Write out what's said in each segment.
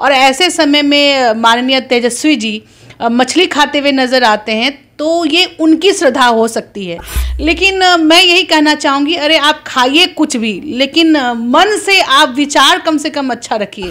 और ऐसे समय में माननीय तेजस्वी जी मछली खाते हुए नज़र आते हैं तो ये उनकी श्रद्धा हो सकती है लेकिन मैं यही कहना चाहूँगी अरे आप खाइए कुछ भी लेकिन मन से आप विचार कम से कम अच्छा रखिए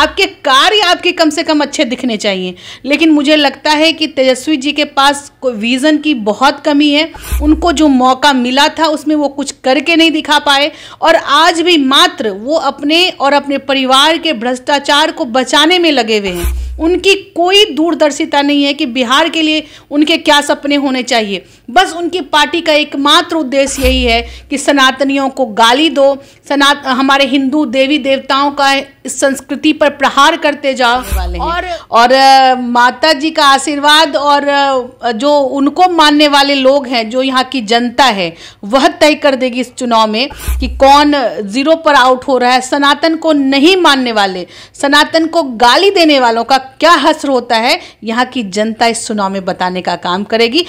आपके कार्य आपके कम से कम अच्छे दिखने चाहिए लेकिन मुझे लगता है कि तेजस्वी जी के पास विज़न की बहुत कमी है उनको जो मौका मिला था उसमें वो कुछ करके नहीं दिखा पाए और आज भी मात्र वो अपने और अपने परिवार के भ्रष्टाचार को बचाने में लगे हुए हैं उनकी कोई दूरदर्शिता नहीं है कि बिहार के लिए उनके क्या सपने होने चाहिए बस उनकी पार्टी का एकमात्र उद्देश्य यही है कि सनातनियों को गाली दो सनात हमारे हिंदू देवी देवताओं का इस संस्कृति पर प्रहार करते जाओ वाले और और माता जी का आशीर्वाद और जो उनको मानने वाले लोग हैं जो यहाँ की जनता है वह तय कर देगी इस चुनाव में कि कौन जीरो पर आउट हो रहा है सनातन को नहीं मानने वाले सनातन को गाली देने वालों का क्या हसर होता है यहाँ की जनता इस चुनाव में बताने का काम करेगी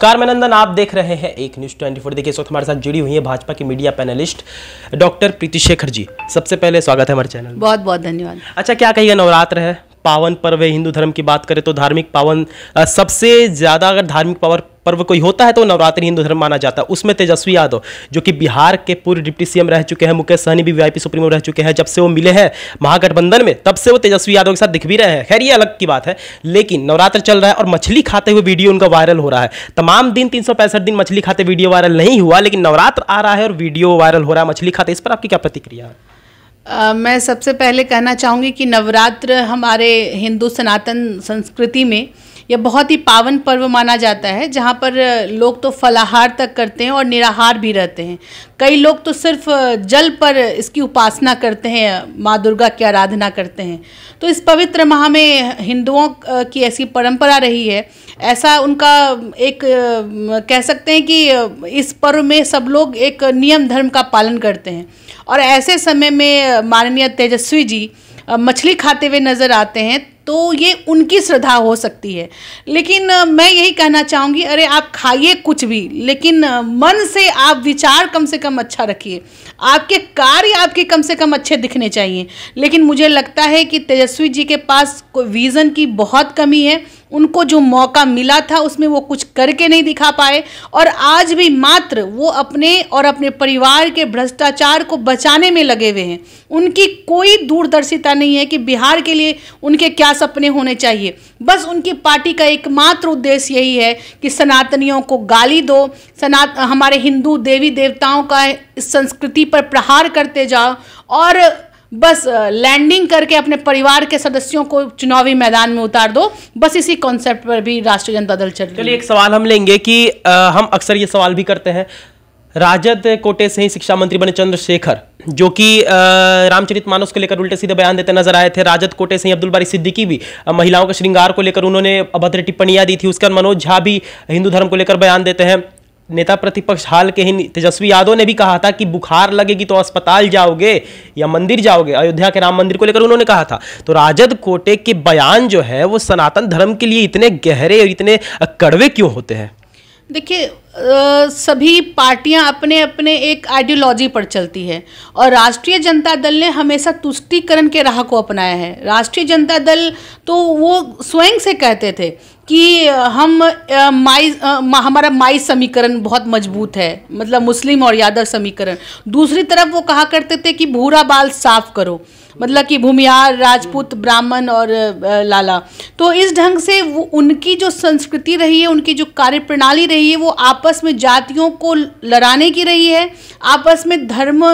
नमस्कार मैं नंदन आप देख रहे हैं एक न्यूज ट्वेंटी फोर देखिए इस वक्त हमारे साथ जुड़ी हुई है भाजपा की media panelist doctor Preeti Shekhar ji सबसे पहले स्वागत है हमारे चैनल बहुत बहुत धन्यवाद अच्छा क्या कहिएगा नवरात्र है पावन पर्व हिंदू धर्म की बात करें तो धार्मिक पावन सबसे ज़्यादा अगर धार्मिक पावर पर्व कोई होता है तो नवरात्रि हिंदू धर्म माना जाता है उसमें तेजस्वी यादव जो कि बिहार के पूर्व डिप्टी सीएम रह चुके हैं मुकेश सहनी भी वीआईपी सुप्रीमो रह चुके हैं जब से वो मिले हैं महागठबंधन में तब से वो तेजस्वी यादव के साथ दिख भी रहे हैं खैर ये अलग की बात है लेकिन नवरात्र चल रहा है और मछली खाते हुए वीडियो उनका वायरल हो रहा है तमाम दिन तीन दिन मछली खाते वीडियो वायरल नहीं हुआ लेकिन नवरात्र आ रहा है और वीडियो वायरल हो रहा है मछली खाते इस पर आपकी क्या प्रतिक्रिया है आ, मैं सबसे पहले कहना चाहूँगी कि नवरात्र हमारे हिंदू सनातन संस्कृति में यह बहुत ही पावन पर्व माना जाता है जहाँ पर लोग तो फलाहार तक करते हैं और निराहार भी रहते हैं कई लोग तो सिर्फ जल पर इसकी उपासना करते हैं माँ दुर्गा की आराधना करते हैं तो इस पवित्र माह में हिंदुओं की ऐसी परंपरा रही है ऐसा उनका एक कह सकते हैं कि इस पर्व में सब लोग एक नियम धर्म का पालन करते हैं और ऐसे समय में माननीय तेजस्वी जी मछली खाते हुए नज़र आते हैं तो ये उनकी श्रद्धा हो सकती है लेकिन मैं यही कहना चाहूँगी अरे आप खाइए कुछ भी लेकिन मन से आप विचार कम से कम अच्छा रखिए आपके कार्य आपके कम से कम अच्छे दिखने चाहिए लेकिन मुझे लगता है कि तेजस्वी जी के पास विज़न की बहुत कमी है उनको जो मौका मिला था उसमें वो कुछ करके नहीं दिखा पाए और आज भी मात्र वो अपने और अपने परिवार के भ्रष्टाचार को बचाने में लगे हुए हैं उनकी कोई दूरदर्शिता नहीं है कि बिहार के लिए उनके क्या सपने होने चाहिए बस उनकी पार्टी का एकमात्र उद्देश्य यही है कि सनातनियों को गाली दो सनात हमारे हिंदू देवी देवताओं का संस्कृति पर प्रहार करते जाओ और बस लैंडिंग करके अपने परिवार के सदस्यों को चुनावी मैदान में उतार दो बस इसी कॉन्सेप्ट पर भी राष्ट्रीय जनता दल चल चलिए एक सवाल हम लेंगे कि आ, हम अक्सर ये सवाल भी करते हैं राजद कोटे से ही शिक्षा मंत्री बने चंद्रशेखर जो कि रामचरित मानस को लेकर उल्टे सीधे बयान देते नजर आए थे राजद कोटे से ही अब्दुल बारी सिद्दीकी भी महिलाओं के श्रृंगार को लेकर उन्होंने अभद्र टिप्पणियां दी थी उसके मनोज झा भी हिंदू धर्म को लेकर बयान देते हैं नेता प्रतिपक्ष हाल के ही तेजस्वी यादव ने भी कहा था कि बुखार लगेगी तो अस्पताल जाओगे या मंदिर जाओगे अयोध्या के राम मंदिर को लेकर उन्होंने कहा था तो राजद कोटे के बयान जो है वो सनातन धर्म के लिए इतने गहरे और इतने कड़वे क्यों होते हैं देखिए सभी पार्टियां अपने अपने एक आइडियोलॉजी पर चलती है और राष्ट्रीय जनता दल ने हमेशा तुष्टिकरण के राह को अपनाया है राष्ट्रीय जनता दल तो वो स्वयं से कहते थे कि हम माई हमारा माई समीकरण बहुत मजबूत है मतलब मुस्लिम और यादव समीकरण दूसरी तरफ वो कहा करते थे कि भूरा बाल साफ करो मतलब कि भूमिहार राजपूत हम्म। ब्राह्मण और लाला तो इस ढंग से वो उनकी जो संस्कृति रही है उनकी जो कार्य प्रणाली रही है वो आपस में जातियों को लड़ाने की रही है आपस में धर्म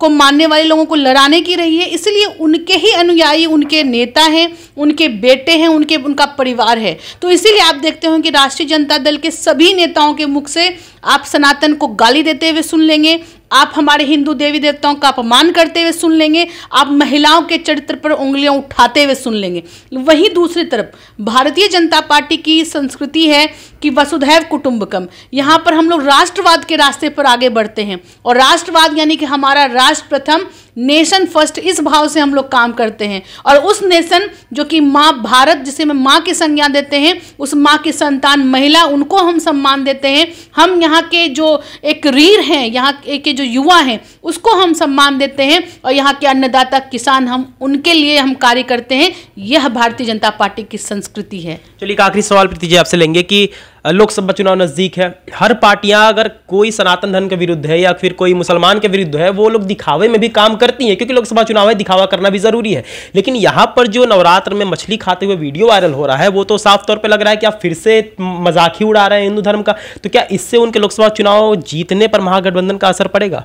को मानने वाले लोगों को लड़ाने की रही है इसलिए उनके ही अनुयायी उनके नेता हैं उनके बेटे हैं उनके उनका परिवार है तो इसीलिए आप देखते हो कि राष्ट्रीय जनता दल के सभी नेताओं के मुख से आप सनातन को गाली देते हुए सुन लेंगे आप हमारे हिंदू देवी देवताओं का अपमान करते हुए सुन लेंगे आप महिलाओं के चरित्र पर उंगलियां उठाते हुए सुन लेंगे वहीं दूसरी तरफ भारतीय जनता पार्टी की संस्कृति है कि वसुधैव कुटुंबकम यहाँ पर हम लोग राष्ट्रवाद के रास्ते पर आगे बढ़ते हैं और राष्ट्रवाद यानी कि हमारा राष्ट्र प्रथम नेशन फर्स्ट इस भाव से हम लोग काम करते हैं और उस नेशन जो कि माँ भारत जिसे हम माँ की संज्ञा देते हैं उस माँ की संतान महिला उनको हम सम्मान देते हैं हम यहाँ के जो एक रीर हैं यहाँ के जो जो युवा हैं उसको हम सम्मान देते हैं और यहाँ के अन्नदाता किसान हम उनके लिए हम कार्य करते हैं यह भारतीय जनता पार्टी की संस्कृति है चलिए आखिरी सवाल प्रीति जी आपसे लेंगे कि लोकसभा चुनाव नज़दीक है हर पार्टियां अगर कोई सनातन धर्म के विरुद्ध है या फिर कोई मुसलमान के विरुद्ध है वो लोग दिखावे में भी काम करती हैं क्योंकि लोकसभा चुनाव है दिखावा करना भी ज़रूरी है लेकिन यहाँ पर जो नवरात्र में मछली खाते हुए वीडियो वायरल हो रहा है वो तो साफ तौर पर लग रहा है कि आप फिर से मजाक ही उड़ा रहे हैं हिंदू धर्म का तो क्या इससे उनके लोकसभा चुनाव जीतने पर महागठबंधन का असर पड़ेगा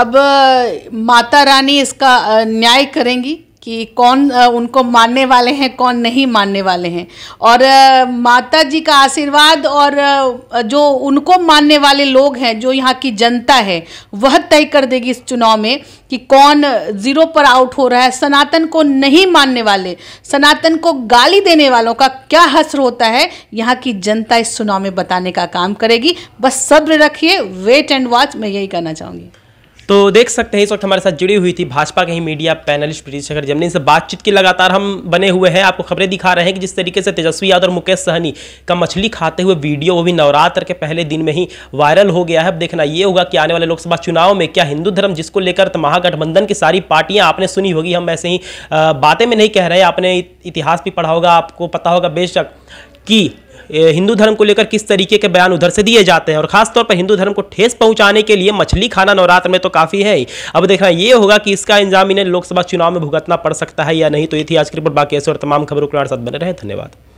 अब माता रानी इसका न्याय करेंगी कि कौन उनको मानने वाले हैं कौन नहीं मानने वाले हैं और माता जी का आशीर्वाद और जो उनको मानने वाले लोग हैं जो यहाँ की जनता है वह तय कर देगी इस चुनाव में कि कौन जीरो पर आउट हो रहा है सनातन को नहीं मानने वाले सनातन को गाली देने वालों का क्या हसर होता है यहाँ की जनता इस चुनाव में बताने का काम करेगी बस सब्र रखिए वेट एंड वॉच मैं यही कहना चाहूँगी तो देख सकते हैं इस वक्त हमारे साथ जुड़ी हुई थी भाजपा के ही मीडिया पैनलिस्ट प्रीति शेखर जमनी से बातचीत की लगातार हम बने हुए हैं आपको खबरें दिखा रहे हैं कि जिस तरीके से तेजस्वी यादव और मुकेश सहनी का मछली खाते हुए वीडियो वो भी नवरात्र के पहले दिन में ही वायरल हो गया है अब देखना ये होगा कि आने वाले लोकसभा चुनाव में क्या हिंदू धर्म जिसको लेकर महागठबंधन की सारी पार्टियाँ आपने सुनी होगी हम ऐसे ही बातें में नहीं कह रहे आपने इतिहास भी पढ़ा होगा आपको पता होगा बेशक कि हिंदू धर्म को लेकर किस तरीके के बयान उधर से दिए जाते हैं और खासतौर पर हिंदू धर्म को ठेस पहुंचाने के लिए मछली खाना नवरात्र में तो काफ़ी है अब देखना ये होगा कि इसका इंजाम इन्हें लोकसभा चुनाव में भुगतना पड़ सकता है या नहीं तो ये थी आज की रिपोर्ट बाकी ऐसे और तमाम खबरों के साथ बने रहे धन्यवाद